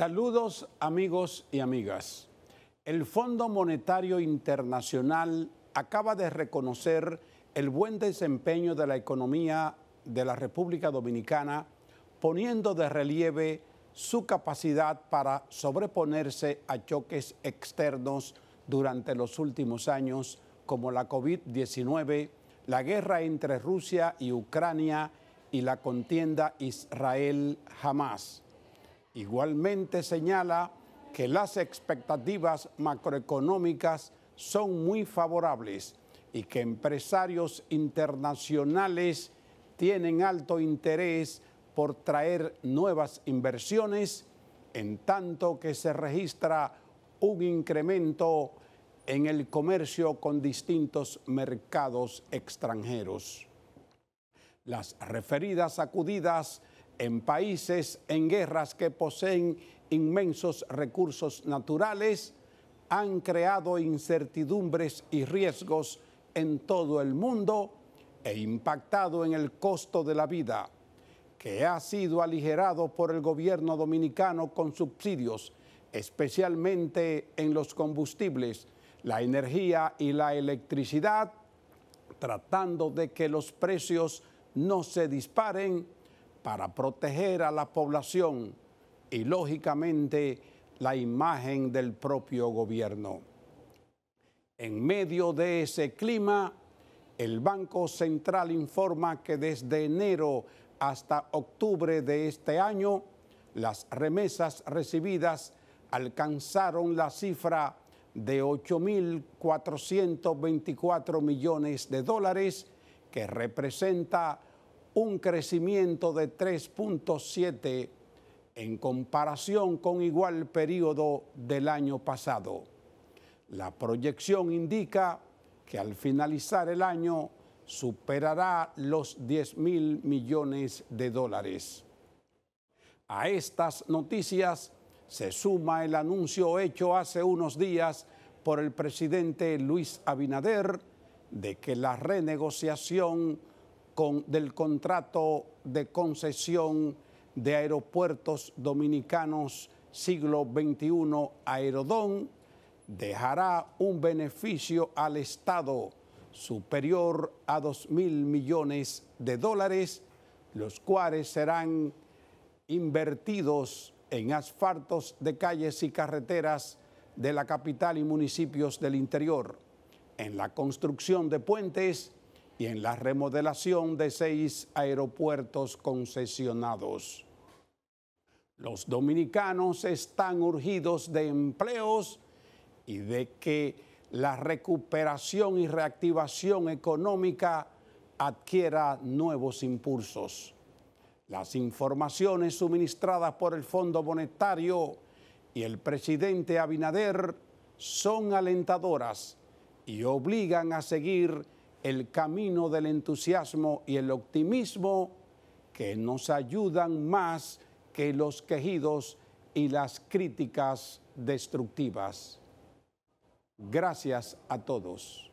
Saludos amigos y amigas. El Fondo Monetario Internacional acaba de reconocer el buen desempeño de la economía de la República Dominicana, poniendo de relieve su capacidad para sobreponerse a choques externos durante los últimos años, como la COVID-19, la guerra entre Rusia y Ucrania y la contienda Israel-Jamás. Igualmente señala que las expectativas macroeconómicas son muy favorables y que empresarios internacionales tienen alto interés por traer nuevas inversiones, en tanto que se registra un incremento en el comercio con distintos mercados extranjeros. Las referidas acudidas en países en guerras que poseen inmensos recursos naturales han creado incertidumbres y riesgos en todo el mundo e impactado en el costo de la vida, que ha sido aligerado por el gobierno dominicano con subsidios, especialmente en los combustibles, la energía y la electricidad, tratando de que los precios no se disparen para proteger a la población y lógicamente la imagen del propio gobierno. En medio de ese clima, el Banco Central informa que desde enero hasta octubre de este año, las remesas recibidas alcanzaron la cifra de 8.424 millones de dólares, que representa un crecimiento de 3.7 en comparación con igual periodo del año pasado. La proyección indica que al finalizar el año superará los 10 mil millones de dólares. A estas noticias se suma el anuncio hecho hace unos días por el presidente Luis Abinader de que la renegociación del contrato de concesión de aeropuertos dominicanos siglo XXI Aerodón dejará un beneficio al Estado superior a 2 mil millones de dólares, los cuales serán invertidos en asfaltos de calles y carreteras de la capital y municipios del interior, en la construcción de puentes, y en la remodelación de seis aeropuertos concesionados. Los dominicanos están urgidos de empleos y de que la recuperación y reactivación económica adquiera nuevos impulsos. Las informaciones suministradas por el Fondo Monetario y el presidente Abinader son alentadoras y obligan a seguir el camino del entusiasmo y el optimismo que nos ayudan más que los quejidos y las críticas destructivas. Gracias a todos.